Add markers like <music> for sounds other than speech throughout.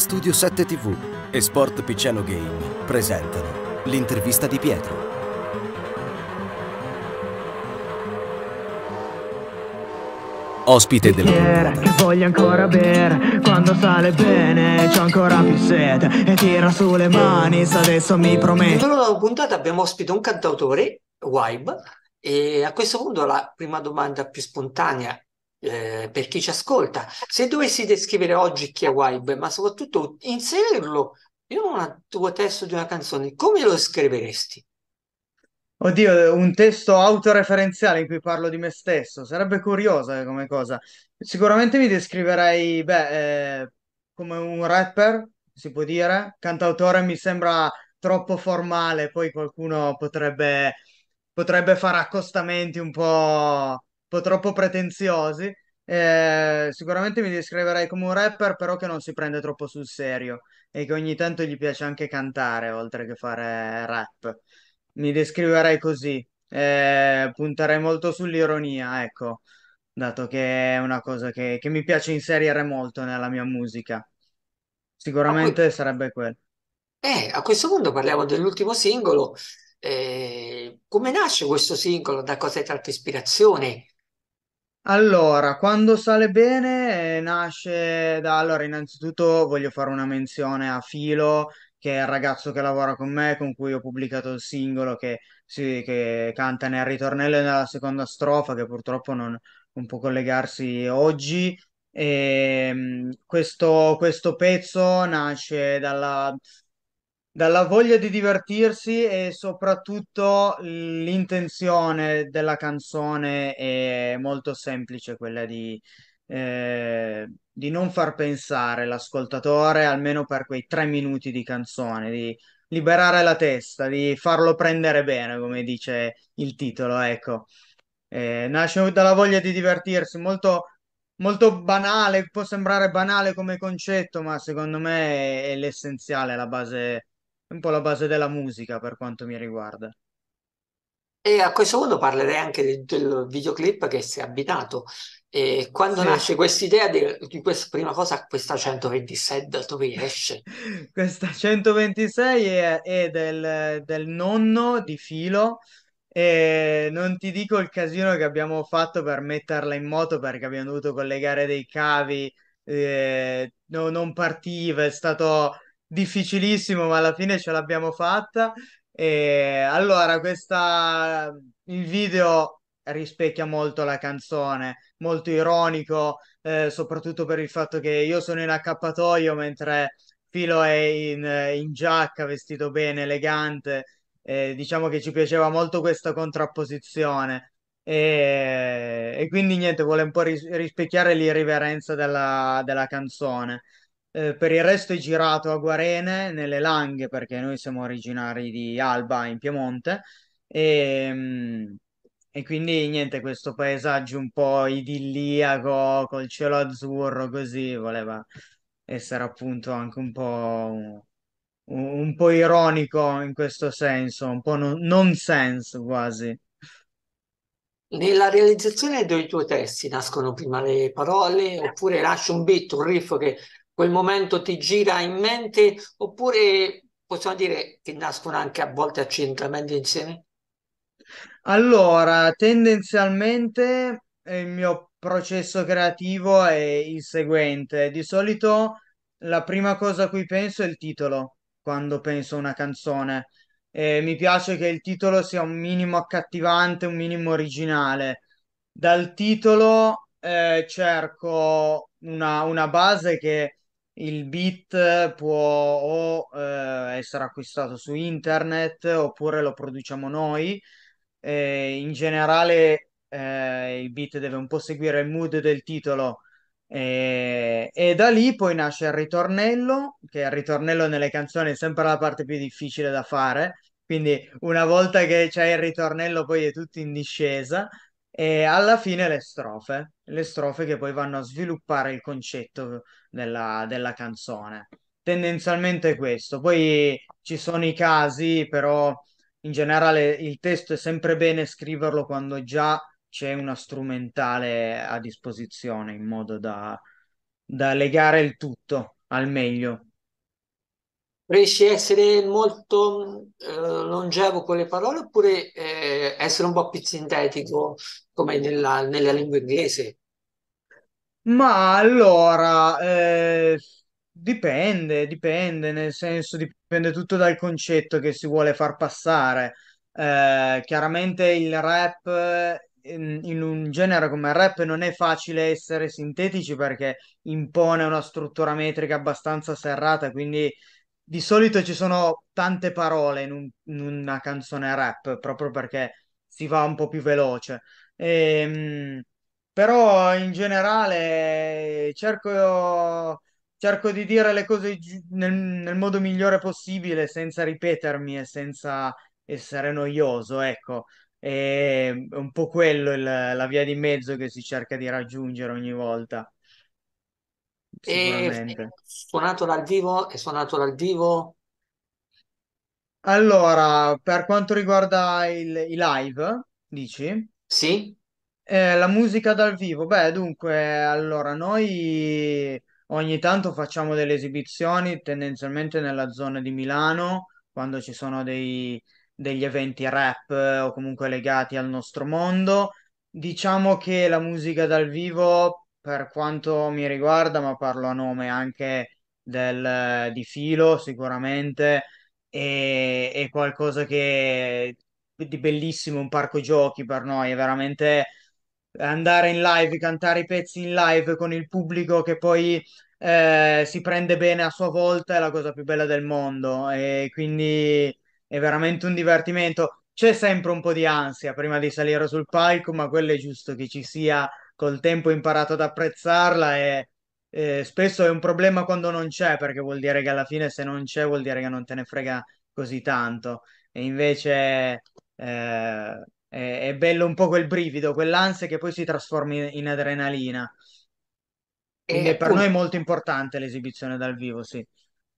Studio 7 TV e Sport Picciano Game presentano l'intervista di Pietro. Ospite della puntata. Voglio ancora bere, quando sale bene, c'ho ancora più sete e tira sulle mani, se adesso mi prometto. Nella nuova puntata abbiamo ospite un cantautore, Wibe, e a questo punto la prima domanda più spontanea eh, per chi ci ascolta. Se dovessi descrivere oggi Kia Vibe, ma soprattutto inserirlo in un tuo testo di una canzone, come lo scriveresti? Oddio, un testo autoreferenziale in cui parlo di me stesso, sarebbe curiosa come cosa. Sicuramente mi descriverei, beh, eh, come un rapper, si può dire. Cantautore mi sembra troppo formale, poi qualcuno potrebbe, potrebbe fare accostamenti un po' po' troppo pretenziosi. Eh, sicuramente mi descriverei come un rapper, però che non si prende troppo sul serio e che ogni tanto gli piace anche cantare oltre che fare rap. Mi descriverei così. Eh, punterei molto sull'ironia, ecco, dato che è una cosa che, che mi piace inserire molto nella mia musica. Sicuramente que- sarebbe quello. eh, a questo punto parliamo dell'ultimo singolo. Eh, come nasce questo singolo? Da cosa hai tratto ispirazione? Allora, quando sale bene, eh, nasce da... Allora, innanzitutto voglio fare una menzione a Filo, che è il ragazzo che lavora con me, con cui ho pubblicato il singolo che, si- che canta nel ritornello e nella seconda strofa, che purtroppo non, non può collegarsi oggi. E, ehm, questo, questo pezzo nasce dalla, dalla voglia di divertirsi e soprattutto l'intenzione della canzone è molto semplice, quella di, eh, di non far pensare l'ascoltatore, almeno per quei tre minuti di canzone, di liberare la testa, di farlo prendere bene, come dice il titolo, ecco. Eh, nasce dalla voglia di divertirsi, molto molto banale, può sembrare banale come concetto, ma secondo me è, è l'essenziale, la base un po' la base della musica per quanto mi riguarda. E a questo punto parlerei anche del, del videoclip che si è abitato. E quando sì. nasce quest'idea di, di questa prima cosa, questa 126 da dove esce? <laughs> questa 126 è, è del, del, nonno di Filo. E non ti dico il casino che abbiamo fatto per metterla in moto perché abbiamo dovuto collegare dei cavi, eh, no, non partiva, è stato difficilissimo, ma alla fine ce l'abbiamo fatta. E allora, questa, il video rispecchia molto la canzone, molto ironico, eh, soprattutto per il fatto che io sono in accappatoio mentre Filo è in, in giacca, vestito bene, elegante. Eh, diciamo che ci piaceva molto questa contrapposizione. E, e quindi niente, vuole un po' rispecchiare l'irriverenza della, della canzone. Eh, per il resto è girato a Guarene, nelle Langhe, perché noi siamo originari di Alba in Piemonte. E, ehm, e quindi niente, questo paesaggio un po' idilliaco, col cielo azzurro, così voleva essere appunto anche un po', un, un po ironico in questo senso, un po' non, nonsense quasi. Nella realizzazione dei tuoi testi nascono prima le parole oppure lascio un beat, un riff che quel momento ti gira in mente oppure possiamo dire che nascono anche a volte accidentalmente insieme? Allora, tendenzialmente il mio processo creativo è il seguente. Di solito la prima cosa a cui penso è il titolo quando penso a una canzone. E mi piace che il titolo sia un minimo accattivante, un minimo originale. Dal titolo eh, cerco una, una base che il beat può o eh, essere acquistato su internet oppure lo produciamo noi. Eh, in generale eh, il beat deve un po' seguire il mood del titolo. Eh, e da lì poi nasce il ritornello, che il ritornello nelle canzoni è sempre la parte più difficile da fare, quindi una volta che c'è il ritornello poi è tutto in discesa e alla fine le strofe, le strofe che poi vanno a sviluppare il concetto della, della canzone. Tendenzialmente questo. Poi ci sono i casi, però in generale il testo è sempre bene scriverlo quando già c'è una strumentale a disposizione in modo da, da legare il tutto al meglio riesci a essere molto eh, longevo con le parole oppure eh, essere un po' più sintetico come nella, nella lingua inglese? Ma allora, eh, dipende, dipende, nel senso dipende tutto dal concetto che si vuole far passare. Eh, chiaramente il rap in, in un genere come il rap non è facile essere sintetici perché impone una struttura metrica abbastanza serrata, quindi di solito ci sono tante parole in, un, in, una canzone rap proprio perché si va un po' più veloce. E, ehm, però in generale cerco, cerco di dire le cose nel, nel, modo migliore possibile senza ripetermi e senza essere noioso, ecco. Ehm, è un po' quello il, la via di mezzo che si cerca di raggiungere ogni volta. E suonato dal vivo? È suonato dal vivo? Allora, per quanto riguarda il, i live, dici? Sì? Eh, la musica dal vivo, beh, dunque, allora, noi ogni tanto facciamo delle esibizioni, tendenzialmente nella zona di Milano, quando ci sono dei, degli eventi rap eh, o comunque legati al nostro mondo. Diciamo che la musica dal vivo per quanto mi riguarda, ma parlo a nome anche del, di Filo sicuramente, e, è qualcosa che di bellissimo, un parco giochi per noi, è veramente andare in live, cantare i pezzi in live con il pubblico che poi eh, si prende bene a sua volta è la cosa più bella del mondo e quindi è veramente un divertimento. C'è sempre un po' di ansia prima di salire sul palco, ma quello è giusto che ci sia col tempo ho imparato ad apprezzarla e, e spesso è un problema quando non c'è, perché vuol dire che alla fine se non c'è vuol dire che non te ne frega così tanto. E invece eh, è, è, bello un po' quel brivido, quell'ansia che poi si trasforma in, adrenalina. Quindi e per noi è molto importante l'esibizione dal vivo, sì.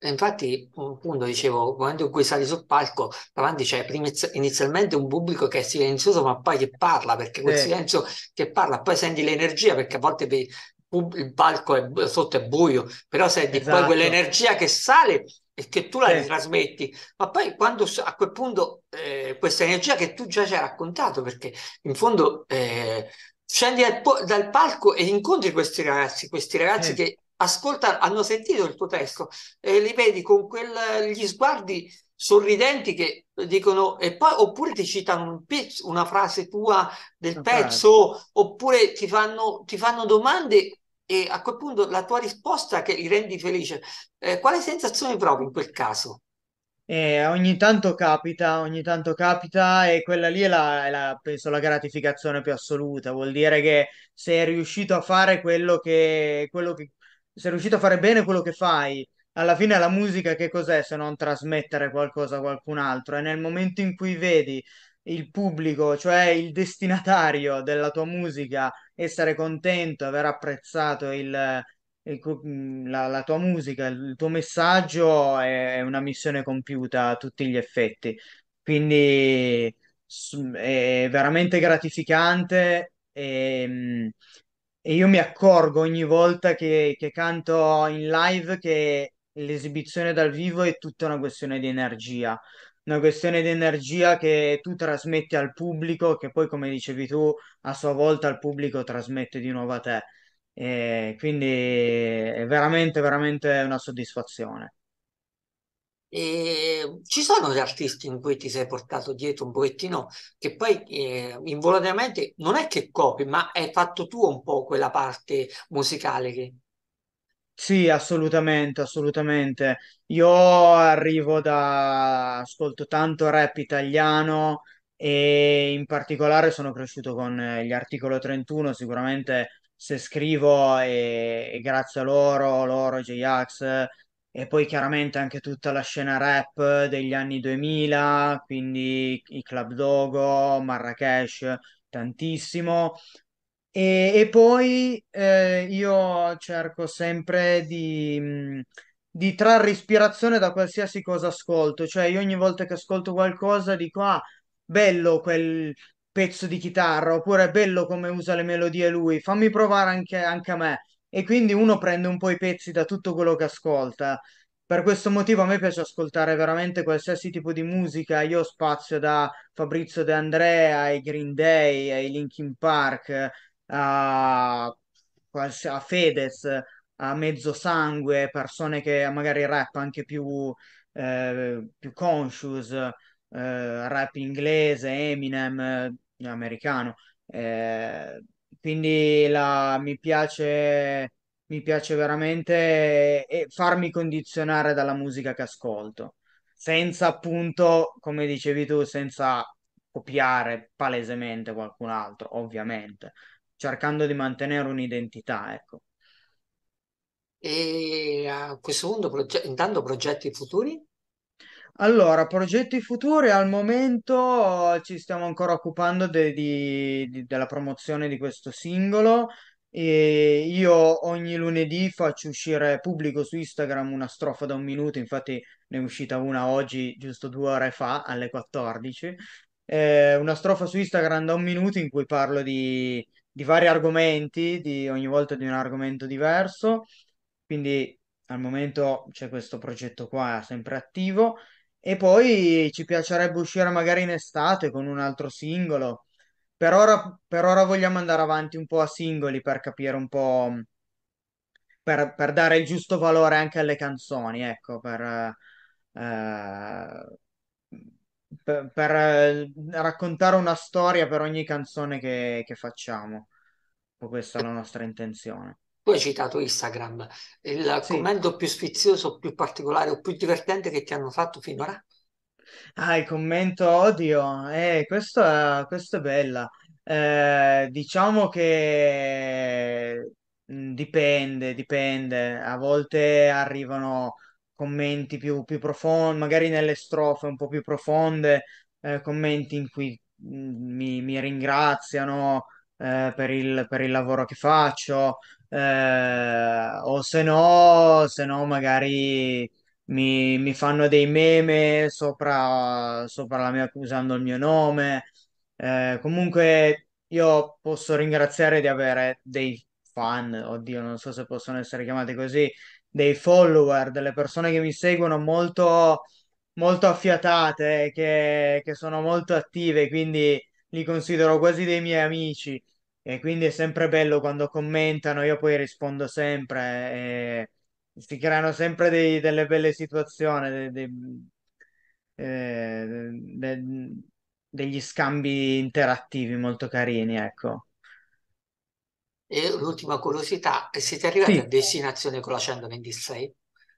Infatti, appunto, dicevo, quando in cui sali sul palco, davanti c'è inizialmente un pubblico che è silenzioso, ma poi che parla, perché quel eh. silenzio che parla, poi senti l'energia, perché a volte il, palco è, sotto è buio, però senti esatto. poi quell'energia che sale e che tu la eh. trasmetti, ma poi quando a quel punto eh, questa energia che tu già ci hai raccontato, perché in fondo eh, scendi dal, dal, palco e incontri questi ragazzi, questi ragazzi che ascolta, hanno sentito il tuo testo e li vedi con quegli sguardi sorridenti che dicono e poi oppure ti citano un pezzo, una frase tua del ah, pezzo oppure ti fanno, ti fanno domande e a quel punto la tua risposta che li rendi felice eh, quale sensazione provi in quel caso? Eh, ogni tanto capita, ogni tanto capita e quella lì è la, è la, penso la gratificazione più assoluta, vuol dire che sei riuscito a fare quello che, quello che sei riuscito a fare bene quello che fai, alla fine la musica che cos'è se non trasmettere qualcosa a qualcun altro? E nel momento in cui vedi il pubblico, cioè il destinatario della tua musica, essere contento, aver apprezzato il, il, mm, la, la, tua musica, il tuo messaggio, è una missione compiuta a tutti gli effetti. Quindi è veramente gratificante e, mm, e io mi accorgo ogni volta che, che canto in live che l'esibizione dal vivo è tutta una questione di energia, una questione di energia che tu trasmetti al pubblico, che poi, come dicevi tu, a sua volta il pubblico trasmette di nuovo a te. E quindi è veramente, veramente una soddisfazione. E ehm, ci sono gli artisti in cui ti sei portato dietro un pochettino che poi eh, involontariamente non è che copi, ma hai fatto tu un po' quella parte musicale che... Sì, assolutamente, assolutamente. Io arrivo da... ascolto tanto rap italiano e in particolare sono cresciuto con eh, gli Articolo 31, sicuramente se scrivo e, eh, e grazie a loro, loro, J-Ax, e poi chiaramente anche tutta la scena rap degli anni 2000, quindi i Club Dogo, Marrakesh, tantissimo. E, e poi eh, io cerco sempre di, di trarre ispirazione da qualsiasi cosa ascolto, cioè io ogni volta che ascolto qualcosa dico, ah, bello quel, pezzo di chitarra, oppure bello come usa le melodie lui, fammi provare anche, anche, a me e quindi uno prende un po' i pezzi da tutto quello che ascolta. Per questo motivo a me piace ascoltare veramente qualsiasi tipo di musica. Io spazio da Fabrizio De Andrea ai Green Day, ai Linkin Park, a, a Fedez, a Mezzosangue, persone che magari rap anche più, eh, più conscious, eh, rap inglese, Eminem, eh, americano. Eh, quindi la, mi piace, mi piace veramente eh, farmi condizionare dalla musica che ascolto, senza appunto, come dicevi tu, senza copiare palesemente qualcun altro, ovviamente, cercando di mantenere un'identità, ecco. E a questo punto, proge- intanto progetti futuri? Allora, progetti futuri, al momento ci stiamo ancora occupando de- di- della promozione di questo singolo e io ogni lunedì faccio uscire, pubblico su Instagram una strofa da un minuto, infatti ne è uscita una oggi, giusto due ore fa, alle 14, eh, una strofa su Instagram da un minuto in cui parlo di, di vari argomenti, di- ogni volta di un argomento diverso, quindi al momento c'è questo progetto qua sempre attivo. E poi ci piacerebbe uscire magari in estate con un altro singolo. Per ora, per ora vogliamo andare avanti un po' a singoli per capire un po', per, per dare il giusto valore anche alle canzoni, ecco, per, eh, per, per eh, raccontare una storia per ogni canzone che, che facciamo. Questa è la nostra intenzione. Tu hai citato Instagram, il sì. commento più sfizioso, più particolare o più divertente che ti hanno fatto finora? Ah, il commento odio, eh, questo, è, questo è bella. Eh, diciamo che mm, dipende, dipende. A volte arrivano commenti più, più profondi, magari nelle strofe un po' più profonde, eh, commenti in cui mm, mi, mi ringraziano eh, per, il, per il lavoro che faccio, eh, o se no, se no magari mi, mi fanno dei meme sopra, sopra la mia, usando il mio nome. Eh, comunque io posso ringraziare di avere dei fan, oddio, non so se possono essere chiamati così, dei follower, delle persone che mi seguono molto, molto affiatate, che, che sono molto attive, quindi li considero quasi dei miei amici. E quindi è sempre bello quando commentano, io poi rispondo sempre. E si creano sempre dei, delle belle situazioni, dei, dei, eh, de, degli scambi interattivi molto carini, ecco. E un'ultima curiosità, siete arrivati sì. a destinazione con la 126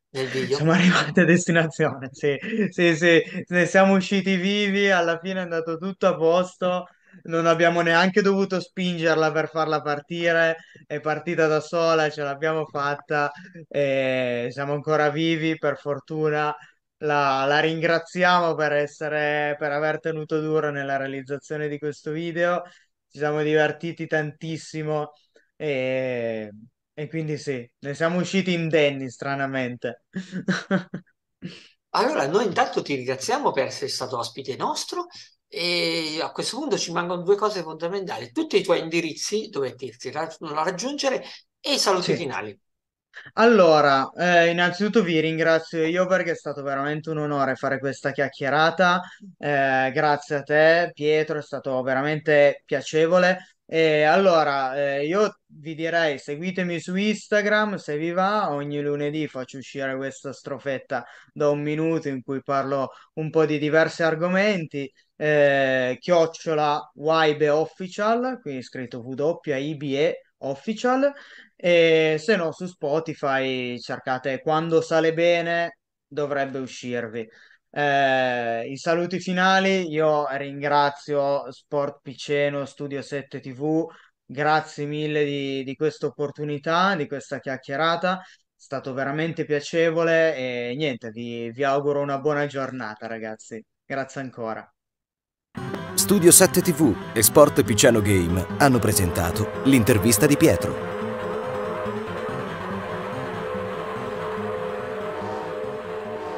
nel video? Siamo arrivati a destinazione, sì, sì, sì, ne siamo usciti vivi, alla fine è andato tutto a posto non abbiamo neanche dovuto spingerla per farla partire, è partita da sola, ce l'abbiamo fatta, e siamo ancora vivi per fortuna. La, la, ringraziamo per, essere, per aver tenuto duro nella realizzazione di questo video. Ci siamo divertiti tantissimo e, e quindi sì, ne siamo usciti indenni stranamente. <laughs> Allora, noi intanto ti ringraziamo per essere stato ospite nostro e a questo punto ci mancano due cose fondamentali, tutti i tuoi indirizzi dove dirti raggiungere e i saluti finali. Allora, eh, innanzitutto vi ringrazio io perché è stato veramente un onore fare questa chiacchierata. Eh, grazie a te, Pietro, è stato veramente piacevole. Eh, allora, eh, io vi direi seguitemi su Instagram se vi va, ogni lunedì faccio uscire questa strofetta da un minuto in cui parlo un po' di diversi argomenti, eh, chiocciola Waibe Official, quindi scritto W-Y-B-E Official, e se no su Spotify cercate quando sale bene dovrebbe uscirvi. Eh, I saluti finali, io ringrazio Sport Piceno, Studio 7 TV, grazie mille di, di questa opportunità, di questa chiacchierata, è stato veramente piacevole e niente, vi, vi auguro una buona giornata ragazzi, grazie ancora. Studio 7 TV e Sport Piceno Game hanno presentato l'intervista di Pietro.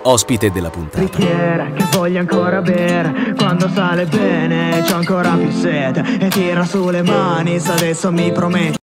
ospite della puntata. Bicchiera che voglio ancora bere, quando sale bene c'ho ancora più sete e tira sulle mani, se adesso mi prometto.